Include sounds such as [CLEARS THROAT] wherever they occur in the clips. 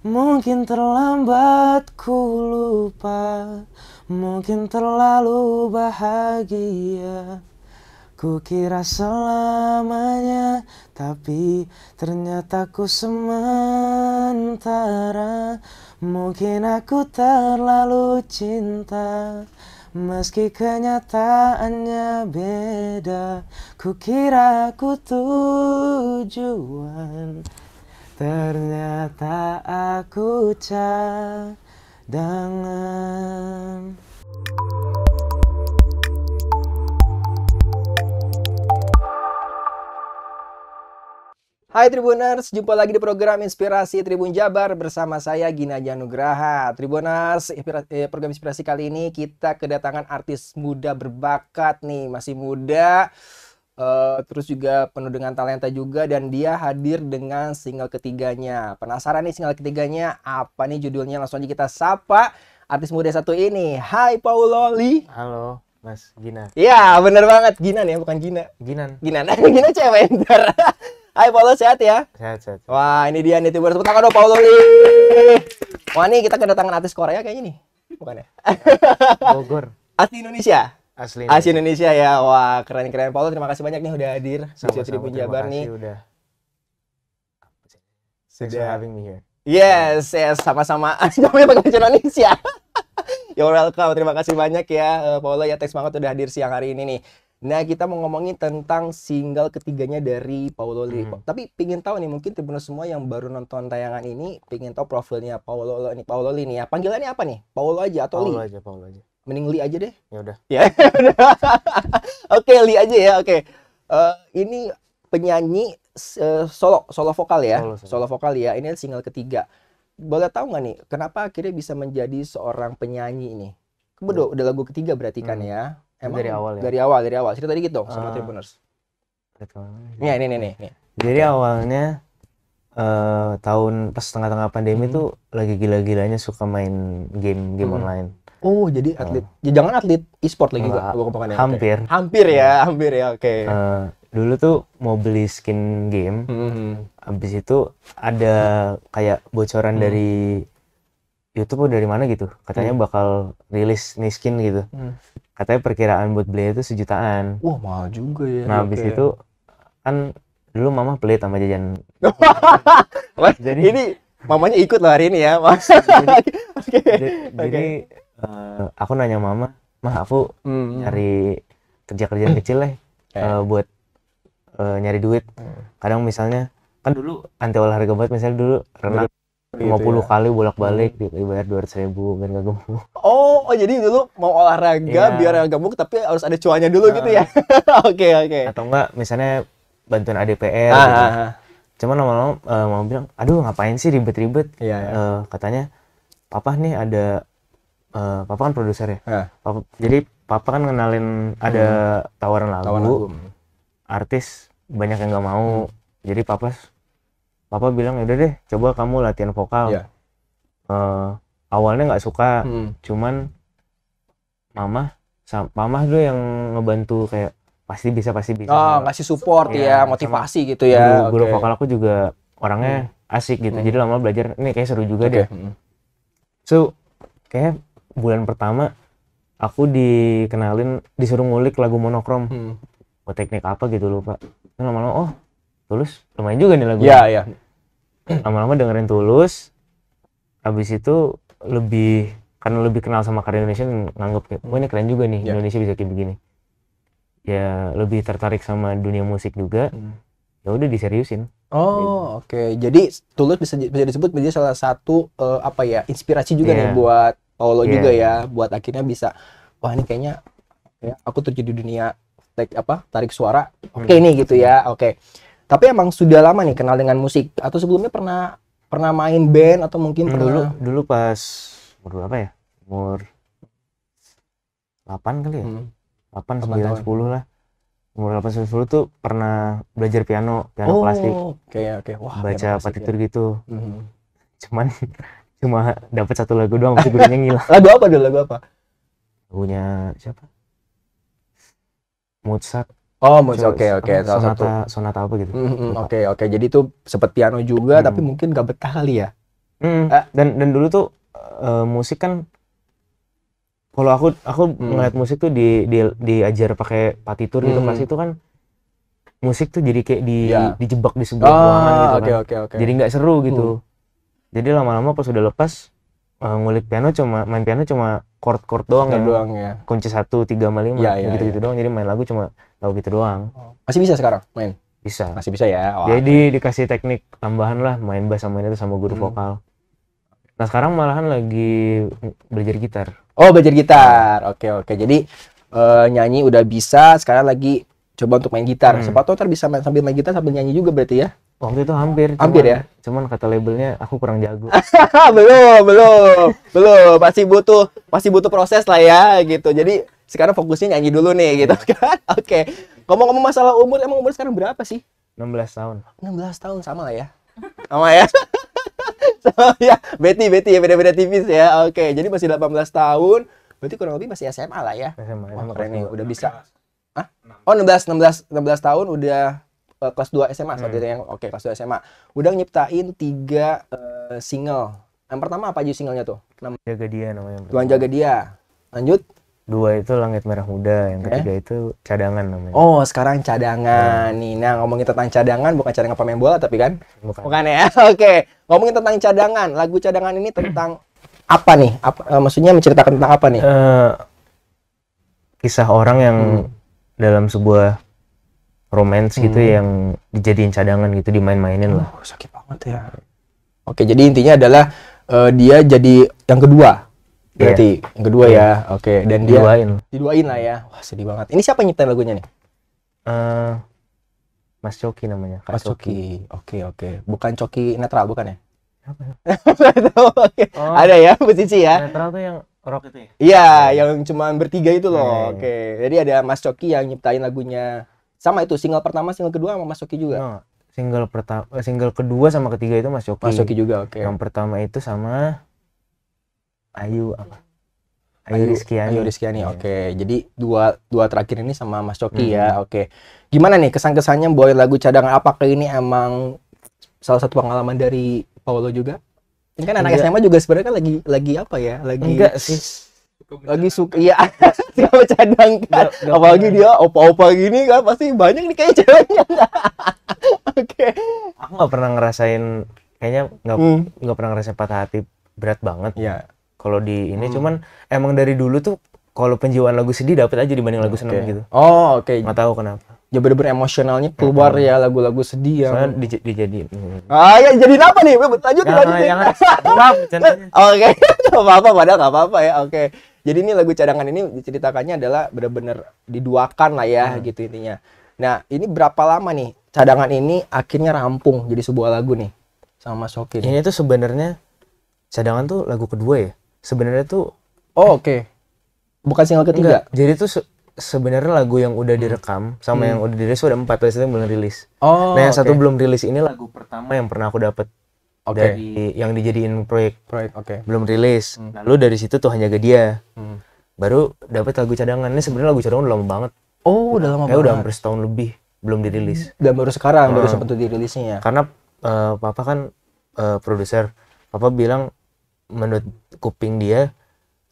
Mungkin terlambat ku lupa Mungkin terlalu bahagia Ku kira selamanya Tapi ternyata ku sementara Mungkin aku terlalu cinta Meski kenyataannya beda Ku kira aku tujuan Ternyata aku cadangan Hai Tribuners, jumpa lagi di program Inspirasi Tribun Jabar bersama saya Gina Janugraha. Tribuners, eh, program inspirasi kali ini kita kedatangan artis muda berbakat nih, masih muda Uh, terus juga penuh dengan talenta juga dan dia hadir dengan single ketiganya. Penasaran nih single ketiganya apa nih judulnya? Langsung aja kita sapa artis muda satu ini. Hai Paulo Li. Halo. Mas Gina. Iya, bener banget. Gina nih, ya, bukan Gina. Gina. Gina. [LAUGHS] Gina cewek ntar. Hai Paulo sehat ya? Sehat, sehat. Wah, ini dia nih tiba tiba tangan dong Paulo Li. Wah, nih kita kedatangan artis Korea kayaknya nih. Bukan ya? Bogor. Asli [LAUGHS] Indonesia asli Indonesia. asli Indonesia ya wah keren keren Paulo terima kasih banyak nih udah hadir sama, -sama di Tribun Jabar nih udah sudah. for having me here. Yes, yes, sama-sama. [LAUGHS] Namanya pakai Indonesia. [LAUGHS] You're welcome. Terima kasih banyak ya, eh, Paulo. Ya, thanks banget sudah hadir siang hari ini nih. Nah, kita mau ngomongin tentang single ketiganya dari Paulo Lee. Mm. Tapi pingin tahu nih, mungkin teman semua yang baru nonton tayangan ini pingin tahu profilnya Paulo ini. Paulo Lee nih ya. Panggilannya apa nih? Paulo aja atau Paulo Li? Paulo aja, Paulo aja mending Li aja deh. Ya udah. Ya. [LAUGHS] Oke, Li aja ya. Oke. Okay. Uh, eh, ini penyanyi uh, solo solo vokal ya. Solo, solo. vokal ya. Ini single ketiga. Boleh tahu nggak nih kenapa akhirnya bisa menjadi seorang penyanyi ini? Kebetulan hmm. udah lagu ketiga berarti kan hmm. ya. Emang dari awal ya. Dari awal, dari awal. Cerita tadi gitu sama uh, Tribuners. Ya, ini nih nih nih. Jadi okay. awalnya uh, tahun pas tengah-tengah pandemi hmm. tuh lagi gila-gilanya suka main game game hmm. online Oh, jadi atlet. Oh. Ya, jangan atlet e-sport lagi gua. Gua Hampir. Okay. Hampir ya, hmm. hampir ya. Oke. Okay. Uh, eh, dulu tuh mau beli skin game. Mm-hmm. Habis itu ada kayak bocoran mm. dari YouTube dari mana gitu. Katanya mm. bakal rilis nih skin gitu. Mm. Katanya perkiraan buat beli itu sejutaan. Wah, mahal juga ya. Nah, habis okay. itu kan dulu mama beli sama jajan. [LAUGHS] jadi ini mamanya ikut lah hari ini ya. Mas. [LAUGHS] jadi, [LAUGHS] okay. jadi okay uh, aku nanya mama mah aku hmm. hmm. nyari kerja kerjaan kecil lah okay. uh, eh, buat uh, nyari duit hmm. kadang misalnya kan dulu anti olahraga banget misalnya dulu renang gitu ya. lima puluh kali bolak balik hmm. Gitu, dibayar dua ratus ribu biar gak gemuk oh, oh jadi dulu mau olahraga yeah. biar gak gemuk tapi harus ada cuanya dulu nah. gitu ya [LAUGHS] oke oke okay, okay. atau enggak misalnya bantuan ADPR ah, gitu. Ah, ah. cuman lama-lama uh, mau bilang aduh ngapain sih ribet-ribet yeah, yeah. Uh, katanya papa nih ada uh, papa kan produser ya. Yeah. Papa, jadi papa kan kenalin ada hmm. tawaran lagu. Tawaran lagu. Hmm. Artis banyak yang nggak mau. Hmm. Jadi papa papa bilang ya udah deh coba kamu latihan vokal. Yeah. Ya. Uh, awalnya nggak suka, hmm. cuman mama mama dulu yang ngebantu kayak pasti bisa pasti bisa. Oh, ah, ngasih support iya, ya, ya motivasi gitu ya. Guru, guru okay. vokal aku juga orangnya hmm. asik gitu. Hmm. Jadi lama belajar ini kayak seru juga okay. deh. Hmm. So, kayak bulan pertama aku dikenalin disuruh ngulik lagu monokrom hmm. oh teknik apa gitu lupa pak lama-lama oh tulus lumayan juga nih lagu yeah, yeah. lama-lama dengerin tulus habis itu lebih karena lebih kenal sama karya Indonesia nganggep kayak oh ini keren juga nih yeah. Indonesia bisa kayak begini ya lebih tertarik sama dunia musik juga hmm. ya udah diseriusin oh gitu. oke okay. jadi tulus bisa bisa disebut menjadi salah satu uh, apa ya inspirasi juga yeah. nih ya. buat kalau yeah. juga iya. ya buat akhirnya bisa wah ini kayaknya ya aku terjun di dunia tek apa tarik suara oke okay hmm. nih gitu ya oke okay. tapi emang sudah lama nih kenal dengan musik atau sebelumnya pernah pernah main band atau mungkin hmm, pernah... dulu dulu pas umur berapa ya umur 8 kali ya hmm. 8 9 10 lah umur 8 9 10 tuh pernah belajar piano piano oh, klasik oke okay, oke okay. wah baca partitur ya. gitu hmm. cuman cuma dapat satu lagu doang masih gurunya ngilang [LAUGHS] lagu apa dulu lagu apa lagunya siapa Mozart Oh, Mozart. Oke, oke. Okay, okay. Sonata, satu. sonata apa gitu. Oke, mm -hmm, oke. Okay, okay. Jadi itu sempet piano juga, mm. tapi mungkin gak betah kali ya. Mm. Ah. Dan dan dulu tuh uh, musik kan, kalau aku aku mm. ngeliat musik tuh di, di diajar pakai partitur gitu, mm. pasti itu kan musik tuh jadi kayak di yeah. dijebak di sebuah oh, ruangan gitu kan. Okay, okay, okay. Jadi nggak seru gitu. Mm jadi lama-lama pas udah lepas uh, ngulik piano cuma main piano cuma chord chord doang ya doang ya kunci satu tiga sama lima ya, ya, gitu gitu ya. doang jadi main lagu cuma lagu gitu doang oh. masih bisa sekarang main bisa masih bisa ya Wah. jadi dikasih teknik tambahan lah main bass sama tuh sama guru hmm. vokal nah sekarang malahan lagi belajar gitar oh belajar gitar oke okay, oke okay. jadi uh, nyanyi udah bisa sekarang lagi coba untuk main gitar hmm. siapa bisa main, sambil main gitar sambil nyanyi juga berarti ya waktu itu hampir hampir cuman, ya cuman kata labelnya aku kurang jago [LAUGHS] belum belum belum masih butuh masih butuh proses lah ya gitu jadi sekarang fokusnya nyanyi dulu nih gitu iya. kan [LAUGHS] oke okay. ngomong-ngomong masalah umur emang umur sekarang berapa sih 16 tahun 16 tahun sama lah ya sama ya [LAUGHS] sama ya Betty Betty ya beda-beda tipis ya oke okay. jadi masih 18 tahun berarti kurang lebih masih SMA lah ya SMA, Wah, SMA udah bisa udah bisa Hah? Oh 16 16 16 tahun udah uh, kelas 2 SMA hmm. itu yang oke okay, kelas 2 SMA udah nyiptain tiga uh, single yang pertama apa aja singlenya tuh Nama. jaga dia namanya Tuhan jaga dia lanjut dua itu langit merah muda yang eh? ketiga itu cadangan namanya oh sekarang cadangan nih nah ngomongin tentang cadangan bukan cadangan pemain bola tapi kan bukan, bukan ya [LAUGHS] oke okay. ngomongin tentang cadangan lagu cadangan ini tentang apa nih apa uh, maksudnya menceritakan tentang apa nih uh, kisah orang yang hmm. dalam sebuah romance gitu hmm. yang dijadiin cadangan gitu dimain-mainin lah. Oh, sakit banget ya. Oke, jadi intinya adalah uh, dia jadi yang kedua. Berarti yeah. yang kedua yeah. ya. Oke, okay. dan dia diduain. Diduain lah ya. Wah, sedih banget. Ini siapa nyiptain lagunya nih? Uh, Mas Coki namanya. Kak Mas Coki. Oke, oke. Okay. Bukan Coki Netral bukan ya? Apa ya? [LAUGHS] oke. oh, Ada ya posisi ya. Netral tuh yang rock itu ya? Iya, yeah, yang cuma bertiga itu loh. Iya, iya. Oke. Okay. Jadi ada Mas Coki yang nyiptain lagunya sama itu single pertama single kedua sama Mas Yoki juga no, nah, single pertama eh, single kedua sama ketiga itu Mas Yoki Mas Yoki juga oke okay. yang pertama itu sama Ayu apa Ayu Rizkyani Ayu Rizkiani, iya. oke. Okay. Jadi dua dua terakhir ini sama Mas Yoki mm ya, hmm. oke. Okay. Gimana nih kesan-kesannya buat lagu cadangan? Apakah ini emang salah satu pengalaman dari Paulo juga? Ini kan anak SMA juga sebenarnya kan lagi lagi apa ya? Lagi enggak sih. Lagi suka iya suka kan gak, apalagi dia opa-opa gini kan pasti banyak nih kayak ceweknya [LAUGHS] oke okay. aku nggak pernah ngerasain kayaknya nggak hmm. nggak pernah ngerasain patah hati berat banget ya kalau di ini hmm. cuman emang dari dulu tuh kalau penjiwaan lagu sedih dapat aja dibanding lagu okay. gitu oh oke okay. nggak tahu kenapa ya bener-bener emosionalnya keluar hmm. ya lagu-lagu sedih yang Soalnya dij dijadiin ah ya jadiin apa nih lanjut nah, lanjut [LAUGHS] oke Tidak [LAUGHS] apa-apa padahal nggak apa-apa ya oke okay. Jadi ini lagu cadangan ini diceritakannya adalah benar-benar diduakan lah ya hmm. gitu intinya. Nah, ini berapa lama nih cadangan ini akhirnya rampung jadi sebuah lagu nih sama Sokin. Ini tuh sebenarnya cadangan tuh lagu kedua ya. Sebenarnya tuh Oh, oke. Okay. Bukan single ketiga. Enggak. Jadi tuh se sebenarnya lagu yang udah hmm. direkam sama hmm. yang udah dirilis udah empat, itu belum rilis. Oh, nah, yang okay. satu belum rilis ini lagu pertama yang pernah aku dapat okay. dari yang dijadiin proyek proyek oke okay. belum rilis hmm. lalu dari situ tuh hanya ke dia hmm. baru dapat lagu cadangan ini sebenarnya lagu cadangan udah lama banget oh udah lama banget udah hampir setahun lebih belum dirilis dan baru sekarang hmm. baru sempat dirilisnya ya karena uh, papa kan uh, produser papa bilang menurut kuping dia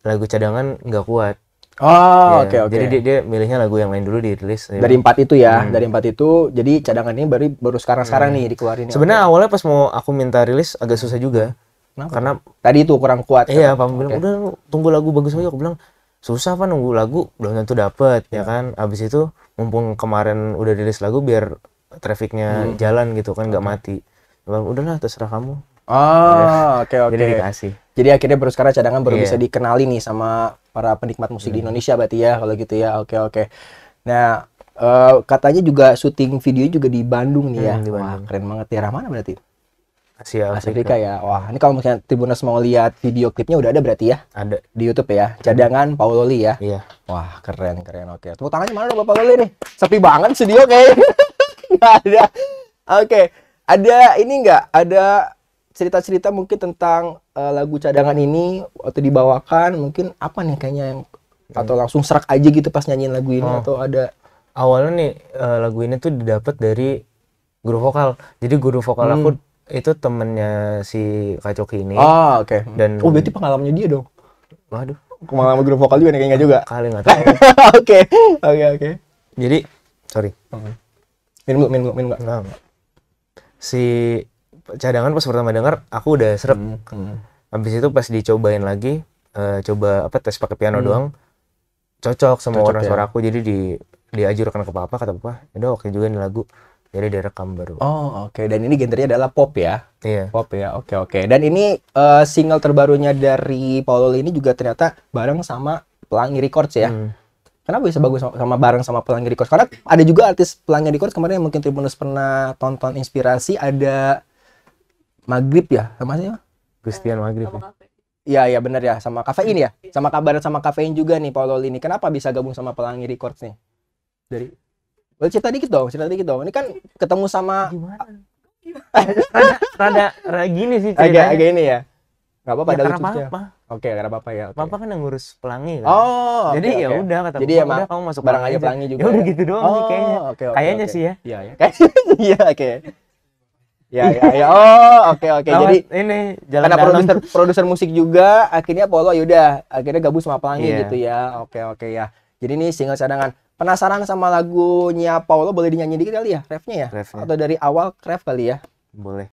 lagu cadangan nggak kuat Oh, iya. oke yeah. oke. Okay, okay. Jadi dia, dia milihnya lagu yang lain dulu dirilis. Iya. Dari empat itu ya, hmm. dari empat itu. Jadi cadangan ini baru baru sekarang sekarang hmm. nih dikeluarin. Sebenarnya okay. awalnya pas mau aku minta rilis agak susah juga. Kenapa? Karena tadi itu kurang kuat. Iya, kan? Pam bilang okay. udah tunggu lagu bagus aja. Aku bilang susah apa nunggu lagu belum tentu dapet yeah. ya hmm. kan. Abis itu mumpung kemarin udah rilis lagu biar trafficnya hmm. jalan gitu kan nggak okay. mati. Bilang udahlah terserah kamu. Oh, oke oke. Okay, okay. Jadi dikasih. Jadi akhirnya baru sekarang cadangan baru yeah. bisa dikenali nih sama para penikmat musik yeah. di hmm. Indonesia berarti ya kalau gitu ya. Oke, oke. Nah, uh, katanya juga syuting video juga di Bandung nih ya. Hmm, di Bandung. Wah, keren banget. ya. mana berarti? Asia ya, Afrika. Afrika ya. Wah, ini kalau misalnya Tribunas mau lihat video klipnya udah ada berarti ya? Ada. Di YouTube ya. Cadangan Pauloli ya. Iya. Wah, keren keren. Oke. Tepuk tangannya mana dong Bapak Pauloli nih? Sepi banget studio kayaknya. Enggak [LAUGHS] ada. Oke. Okay. Ada ini enggak? Ada cerita-cerita mungkin tentang uh, lagu cadangan ini atau dibawakan mungkin apa nih kayaknya yang hmm. atau langsung serak aja gitu pas nyanyiin lagu ini oh. atau ada awalnya nih uh, lagu ini tuh didapat dari guru vokal jadi guru vokal hmm. aku itu temennya si Kacoki ini oh oke okay. dan oh berarti pengalamannya dia dong waduh pengalaman guru vokal juga nih kayaknya juga kali nggak tahu [LAUGHS] oke oke oke jadi sorry minum dulu minum dulu minum nggak Nah, si cadangan pas pertama dengar aku udah serem hmm, hmm. habis itu pas dicobain lagi uh, coba apa tes pakai piano hmm. doang cocok sama cocok warna ya? suara aku jadi di diajurkan ke papa kata papa ya udah oke juga nih lagu jadi direkam baru oh oke okay. dan ini genre-nya adalah pop ya iya pop ya oke okay, oke okay. dan ini uh, single terbarunya dari Paul ini juga ternyata bareng sama Pelangi Records ya hmm kenapa bisa bagus sama bareng sama Pelangi Records? Karena ada juga artis Pelangi Records kemarin yang mungkin Tribunus pernah tonton inspirasi ada maghrib ya sama siapa? Gustian maghrib. Ya. Iya iya ya, benar ya sama kafein ya sama kabar sama kafein juga nih Paulo ini kenapa bisa gabung sama Pelangi Records nih dari Well, cerita dikit dong, cerita dikit dong. Ini kan ketemu sama Gimana? rada, rada, gini sih ceritanya. Agak, agak ini ya. Gak apa-apa, ya, lucu apa. Oke, gak apa-apa ya. Okay. Papa kan yang ngurus pelangi kan. Oh, jadi okay, ya udah kata Jadi ya, kamu masuk barang aja pelangi juga. Ya udah ya? gitu doang oh, sih kayaknya. Okay, okay, kayaknya okay. sih ya. Iya ya. Kayaknya iya, oke. Ya, iya. ya, ya. Oh, oke, okay, oke. Okay. Jadi ini jalan karena produser produser musik juga, akhirnya Polo yaudah akhirnya gabung sama Pelangi yeah. gitu ya. Oke, okay, oke okay, ya. Jadi ini single cadangan. Penasaran sama lagunya Paulo boleh dinyanyi dikit kali ya, refnya ya? Ref Atau dari awal ref kali ya? Boleh.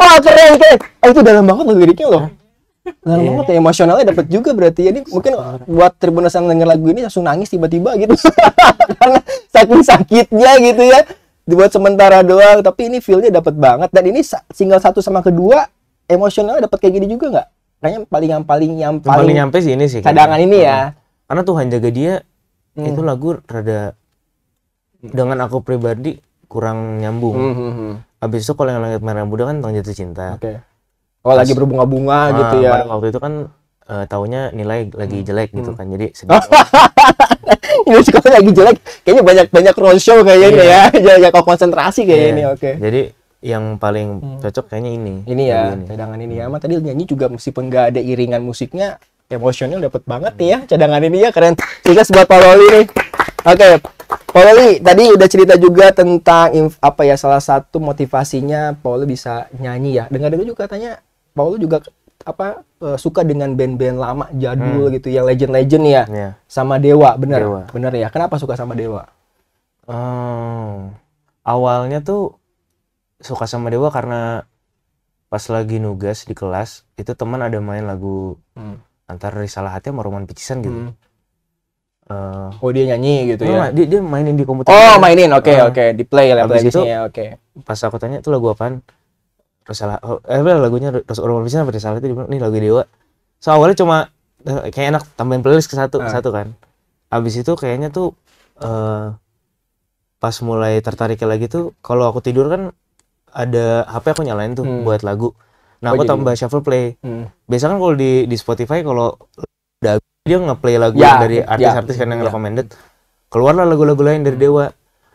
oh keren keren Eh itu dalam banget loh liriknya loh dalam yeah. banget ya emosionalnya dapat juga berarti jadi mungkin buat tribunas yang denger lagu ini langsung nangis tiba-tiba gitu [LAUGHS] karena saking sakitnya gitu ya dibuat sementara doang tapi ini feelnya dapat banget dan ini single satu sama kedua emosionalnya dapat kayak gini juga nggak kayaknya paling yang paling yang paling, paling nyampe sih ini sih cadangan ini ya karena Tuhan jaga dia hmm. itu lagu rada dengan aku pribadi kurang nyambung. hmm, -hmm. hmm habis itu kalau yang langit merah muda kan tentang jatuh cinta oke okay. oh Pas, lagi berbunga-bunga uh, gitu ya waktu itu kan uh, eh, tahunya nilai lagi hmm. jelek gitu hmm. kan jadi sedih [LAUGHS] Ini sekolah lagi jelek kayaknya banyak banyak show kayaknya yeah. ya kau [LAUGHS] konsentrasi kayaknya yeah. ini oke okay. jadi yang paling hmm. cocok kayaknya ini ini ya ini. cadangan ini ya ma tadi nyanyi juga meskipun nggak ada iringan musiknya emosional dapat banget nih ya cadangan ini ya keren juga buat Pak Loli nih Oke, okay. Pauli tadi udah cerita juga tentang apa ya salah satu motivasinya Pauli bisa nyanyi ya. Dengar dulu juga katanya Pauli juga apa eh, suka dengan band-band lama jadul hmm. gitu ya legend-legend ya. Yeah. Sama Dewa, benar, benar ya. Kenapa suka sama Dewa? Hmm, awalnya tuh suka sama Dewa karena pas lagi nugas di kelas itu teman ada main lagu hmm. antara Risalah Hati sama Roman Picisan gitu. Hmm uh, oh dia nyanyi gitu ya dia, dia mainin di komputer oh mainin oke okay, uh, oke okay. di play lah play gitu, oke okay. pas aku tanya itu lagu apaan Rosalah oh, eh lagunya Rosalah Rosalah apa Rosalah itu ini lagu Dewa so awalnya cuma eh, kayak enak tambahin playlist ke satu uh. satu kan abis itu kayaknya tuh uh, pas mulai tertarik lagi tuh kalau aku tidur kan ada HP aku nyalain tuh hmm. buat lagu nah oh, aku jadi. tambah shuffle play hmm. biasa kan kalau di di Spotify kalau udah dia ngeplay lagu ya, dari ya, artis-artis ya, kan yang ya. recommended keluarlah lagu-lagu lain dari Dewa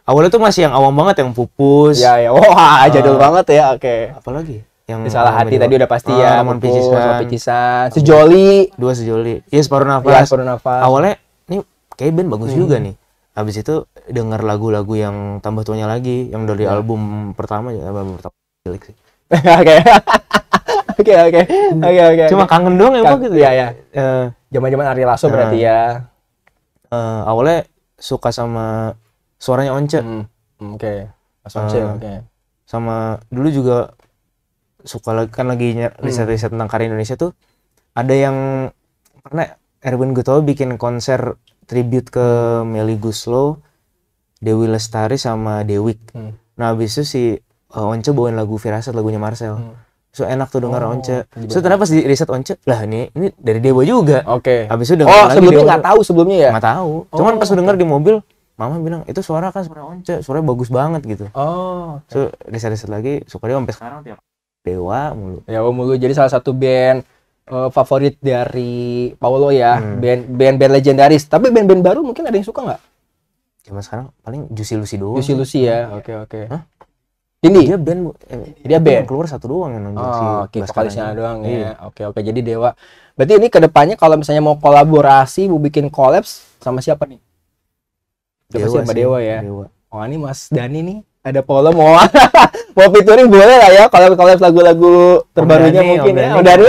awalnya tuh masih yang awam banget yang pupus ya ya wah eh, jadul uh, banget ya oke okay. apalagi yang salah hati tadi udah pasti ah, ya Amon pijisan Sejoli, dua Sejoli, ya yes, separuh nafas, ya, separuh nafas. Awalnya ini kayak band bagus hmm. juga nih. Habis itu denger lagu-lagu yang tambah tuanya lagi, yang dari hmm. album pertama ya album pertama sih. [LAUGHS] Oke. Oke oke hmm. oke oke. Cuma kangen doang emang ya, gitu. Ya? Iya, iya ya. Zaman-zaman Ari Lasso uh, berarti ya. Uh, awalnya suka sama suaranya Once. Hmm. hmm oke. Okay. Mas Once uh, oke. Okay. Sama dulu juga suka lagi kan lagi hmm. riset-riset hmm. tentang karya Indonesia tuh ada yang pernah Erwin Gutowo bikin konser tribute ke Melly Guslow, Dewi Lestari sama Dewik. Hmm. Nah, habis itu si uh, Once bawain lagu Firasat lagunya Marcel. Hmm So enak tuh dengar oh, once. So ternyata pas di riset once, lah ini ini dari Dewa juga. Oke. Okay. Habis itu dengar oh, lagi sebelumnya nggak tahu sebelumnya ya? Nggak tahu. Oh, Cuman pas okay. Oh, dengar di mobil, mama bilang itu suara kan suara once, suaranya bagus banget gitu. Oh. Okay. So riset-riset lagi, suka dia sampai sekarang tiap ya, Dewa mulu. Ya mulu. Jadi salah satu band uh, favorit dari paolo ya, hmm. band band band legendaris. Tapi band-band baru mungkin ada yang suka nggak? Cuma sekarang paling Juicy Lucy doang. Juicy Lucy ya. Hmm. Oke oke. Okay, okay. Ini Dia band Eh, iya, dia band. Keluar satu doang yang nonjol oh, si Oke, okay, vokalisnya doang ya. Iya. Oke, oke. Jadi Dewa. Berarti ini kedepannya kalau misalnya mau kolaborasi, mau bikin collabs sama siapa nih? Dewa siapa sama Dewa ya. Dewa. Oh, ini Mas Dani nih ada Polo mau [LAUGHS] mau fiturin boleh lah ya kalau kalau lagu-lagu terbarunya Dhani, mungkin ya Oh, Dani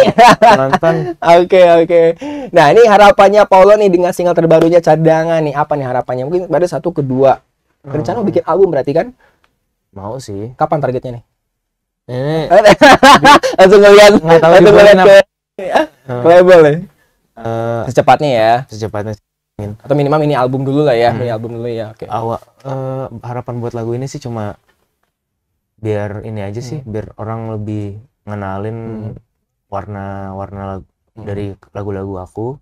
[LAUGHS] oke oke nah ini harapannya Polo nih dengan single terbarunya cadangan nih apa nih harapannya mungkin pada satu kedua rencana hmm. bikin album berarti kan Mau sih. Kapan targetnya nih? Ini eh. [LAUGHS] langsung ngeliat, nggak tahu langsung ngeliat eh. ah. ke label ya. Uh, secepatnya ya. Secepatnya. Atau minimal ini album dulu lah ya, hmm. ini album dulu ya. Oke. Okay. Awal uh, harapan buat lagu ini sih cuma biar ini aja sih, hmm. biar orang lebih ngenalin hmm. warna-warna hmm. hmm. dari lagu-lagu aku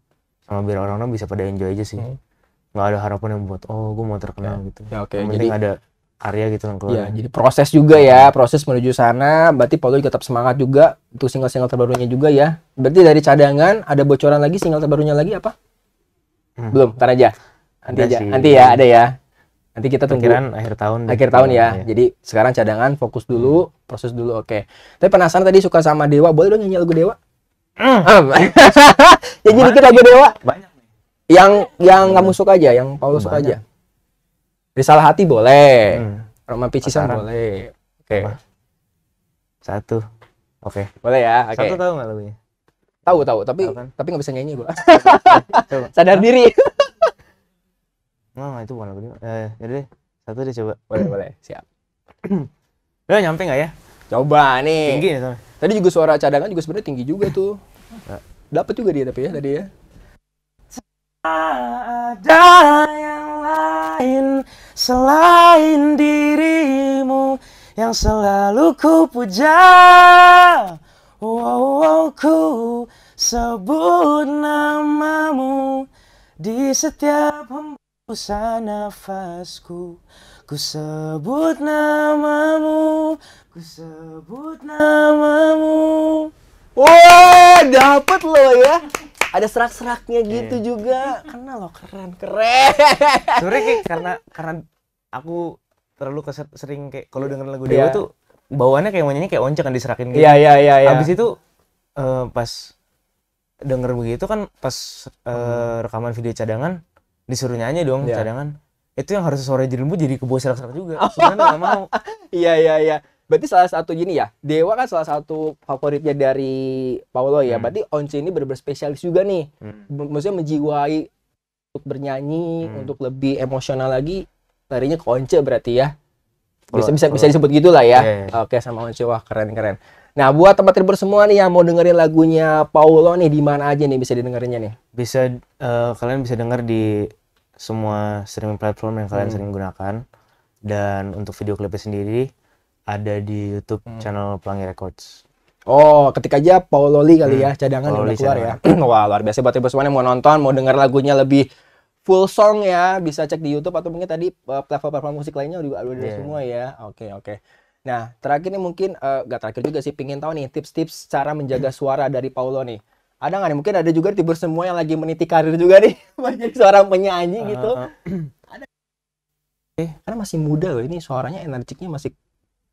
sama biar orang-orang bisa pada enjoy aja sih. Hmm nggak ada harapan yang buat oh gue mau terkenal ya. gitu. Ya, Oke. Okay. Yang penting Jadi, ada Area gitu kan keluar. Ya, jadi proses juga ya, proses menuju sana. Berarti Paulo tetap semangat juga untuk single-single terbarunya juga ya. Berarti dari cadangan ada bocoran lagi single terbarunya lagi apa? Hmm. Belum, ntar aja. Nanti aja. Nanti ya, ada ya. Nanti kita tunggu. Akhiran akhir tahun. Akhir tahun ya. ya. Jadi sekarang cadangan fokus dulu, hmm. proses dulu. Oke. Okay. Tapi penasaran tadi suka sama Dewa, boleh dong nyanyi lagu Dewa? Hmm. Ah, [LAUGHS] ya Jadi dikit lagu Dewa. Banyak. Yang yang kamu suka aja, yang Paulo suka aja. Risalah hati boleh. Hmm. Roma Picisan Pasaran. boleh. Oke. Okay. Satu. Oke. Okay. Boleh ya. Okay. Satu tahu nggak lagunya? Tahu tahu, tapi tahu kan? tapi nggak bisa nyanyi gua. [LAUGHS] Sadar diri. Nah, itu bukan lagu Eh, jadi ya deh. Satu deh coba. Boleh, boleh. Siap. ya, [CLEARS THROAT] nyampe nggak ya? Coba nih. Tinggi ya, Tadi juga suara cadangan juga sebenarnya tinggi juga tuh. Dapat juga dia tapi ya tadi ya ada yang lain selain dirimu yang selalu ku puja. Wow, wow ku sebut namamu di setiap hembusan nafasku. Ku sebut namamu, ku sebut namamu. Wah, wow, dapat lo ya ada serak-seraknya gitu yeah. juga kenal loh keren keren [LAUGHS] sebenernya kayak karena karena aku terlalu keser, sering kayak kalau iya. denger lagu Dewa yeah. tuh bawaannya kayak nyanyi kayak once kan diserakin gitu. Iya iya iya. Yeah, Habis itu uh, pas denger begitu kan pas uh, rekaman video cadangan disuruh nyanyi dong iya. cadangan. Itu yang harus sore jerimbut jadi kebo serak-serak juga. [LAUGHS] sebenernya nggak mau. Iya iya iya. Berarti salah satu gini ya, Dewa kan salah satu favoritnya dari Paulo ya. Hmm. Berarti Once ini benar-benar spesialis juga nih. Hmm. Maksudnya menjiwai untuk bernyanyi, hmm. untuk lebih emosional lagi larinya ke Once berarti ya. Bisa bisa, bisa disebut gitulah ya. Yeah, Oke sama Once wah keren-keren. Nah, buat tempat tribur semua nih yang mau dengerin lagunya Paulo nih di mana aja nih bisa didengarnya nih? Bisa uh, kalian bisa denger di semua streaming platform yang kalian hmm. sering gunakan dan untuk video klipnya sendiri ada di YouTube hmm. channel Pelangi Records. Oh, ketika aja Loli kali hmm. ya cadangan Paul udah keluar ya. ya. [CLEARS THROAT] Wah, luar biasa buat teman-teman yang mau nonton, mau dengar lagunya lebih full song ya, bisa cek di YouTube atau mungkin tadi eh, platform-platform musik lainnya udah ada yeah. Iya. semua ya. Oke, okay, oke. Okay. Nah, terakhir nih mungkin uh, eh, gak terakhir juga sih pingin tahu nih tips-tips cara menjaga [CLEARS THROAT] suara dari Paulo nih. Ada nggak nih? Mungkin ada juga tipe semua yang lagi meniti karir juga nih, [LAUGHS] banyak seorang penyanyi uh, gitu. Eh, ada. Eh, karena masih muda loh ini suaranya energiknya masih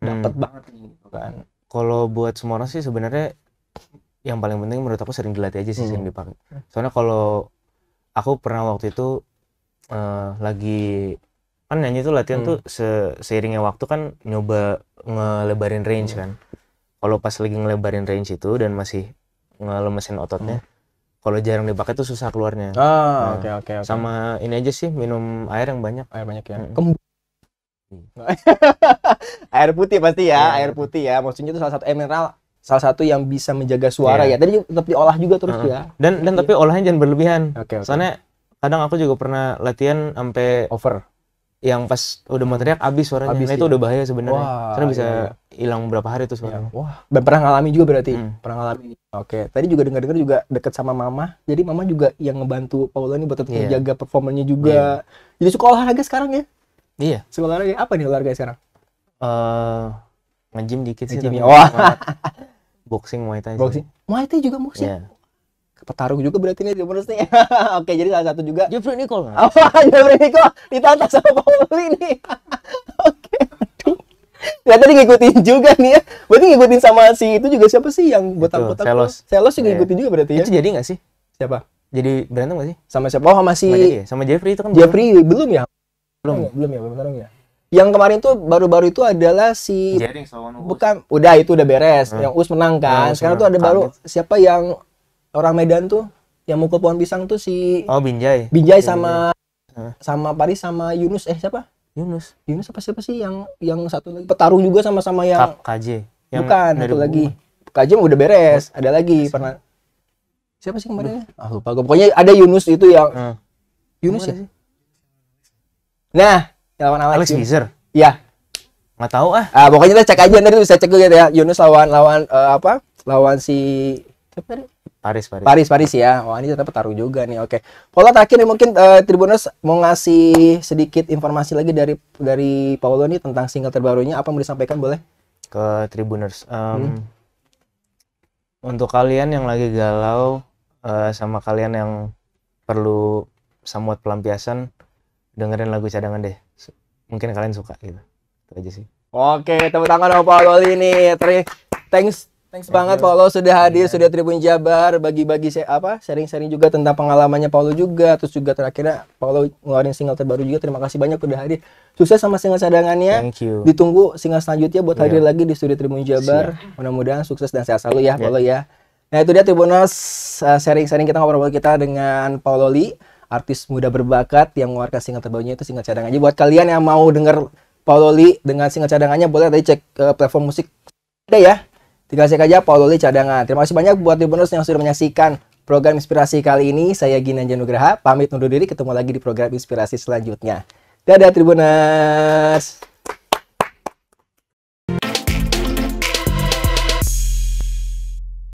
dapat hmm. banget gitu kan kalau buat semua orang sih sebenarnya yang paling penting menurut aku sering dilatih aja sih hmm. sering dipakai soalnya kalau aku pernah waktu itu uh, lagi kan nyanyi tuh latihan hmm. tuh se seiringnya waktu kan nyoba ngelebarin range hmm. kan kalau pas lagi ngelebarin range itu dan masih ngelemesin ototnya hmm. kalau jarang dipakai tuh susah keluarnya ah, nah, oke oh, oke sama ini aja sih minum air yang banyak air banyak ya hmm. Hmm. [LAUGHS] air putih pasti ya, ya, air putih ya. Maksudnya itu salah satu emerald, mineral salah satu yang bisa menjaga suara ya. ya. Tadi tetap diolah juga terus uh -huh. ya. Dan dan iya. tapi olahnya jangan berlebihan. Okay, okay. Soalnya kadang aku juga pernah latihan sampai over yang pas udah mau teriak abis suaranya. Abis, nah, itu ya. udah bahaya sebenarnya. Karena bisa iya, iya. hilang iya. berapa hari tuh suaranya. Iya. Wah, pernah ngalami juga berarti. Hmm. Pernah ngalami. Oke. Okay. Tadi juga dengar-dengar juga deket sama mama. Jadi mama juga yang ngebantu Paula ini buat tetap yeah. menjaga performanya juga. Yeah. Jadi suka olahraga sekarang ya? Iya. sekolah olahraga apa nih olahraga sekarang? Eh uh, nge-gym dikit sih. Nge-gym ya. [LAUGHS] boxing Muay Thai. Boxing. Sih. Muay Thai juga boxing. Yeah. Iya. Petarung juga berarti nih bonus nih. [LAUGHS] Oke, jadi salah satu juga. Jeffrey Nicole. Apa? [LAUGHS] Jeffrey Nicole ditantang sama Pauli nih. Oke. Aduh. Ya tadi ngikutin juga nih ya. Berarti ngikutin sama si itu juga siapa sih yang botak-botak? Celos. Celos juga iya. yeah. ngikutin juga berarti ya. Itu jadi nggak sih? Siapa? Jadi berantem gak sih? Sama siapa? Oh, sama si... Sama, Jeffrey, ya? sama Jeffrey itu kan Jeffrey belum, belum ya? belum ya? Hmm. belum ya belum tarung ya yang kemarin tuh baru-baru itu adalah si Jaring, bukan udah itu udah beres hmm. yang Us menang kan sekarang tuh ada baru Amin. siapa yang orang Medan tuh yang mukul pohon pisang tuh si oh Binjai Binjai iya, sama ya, sama Paris sama Yunus eh siapa Yunus Yunus apa siapa sih yang yang satu lagi petarung juga sama-sama yang KJ yang bukan itu lagi KJ udah beres ada lagi pernah siapa sih kemarin ah lupa gue pokoknya ada Yunus itu yang hmm. Yunus Kemana ya Nah, lawan Alex. Alex Gizer. Iya. Nggak tahu ah. Ah, pokoknya kita cek aja nanti bisa cek gitu ya. Yunus lawan lawan uh, apa? Lawan si siapa tadi? Paris, Paris. Paris, Paris ya. Wah, ini tetap taruh juga nih. Oke. Pola terakhir nih mungkin uh, Tribuners mau ngasih sedikit informasi lagi dari dari Paulo nih tentang single terbarunya apa mau disampaikan boleh? Ke Tribuners. Um, hmm. Untuk kalian yang lagi galau uh, sama kalian yang perlu somewhat pelampiasan, dengerin lagu cadangan deh mungkin kalian suka gitu itu aja sih oke tepuk tangan dong Paulo ini Teri thanks thanks Thank banget you. Paulo sudah hadir yeah. sudah Tribun Jabar bagi-bagi saya apa sharing-sharing juga tentang pengalamannya Paulo juga terus juga terakhirnya Paulo ngeluarin single terbaru juga terima kasih banyak sudah hadir sukses sama single cadangannya Thank you. ditunggu single selanjutnya buat iya. hadir yeah. lagi di studio Tribun Jabar mudah-mudahan sukses dan sehat selalu ya yeah. Paulo ya Nah itu dia Tribunas eh, sharing-sharing kita ngobrol-ngobrol kita dengan Paulo Lee artis muda berbakat yang mengeluarkan single terbarunya itu single cadangan. buat kalian yang mau dengar Paulo Lee dengan single cadangannya boleh tadi cek ke platform musik ada ya. Tinggal cek aja Paulo Lee cadangan. Terima kasih banyak buat Tribunus yang sudah menyaksikan program inspirasi kali ini. Saya Gina Janugraha pamit undur diri ketemu lagi di program inspirasi selanjutnya. Dadah Tribunus.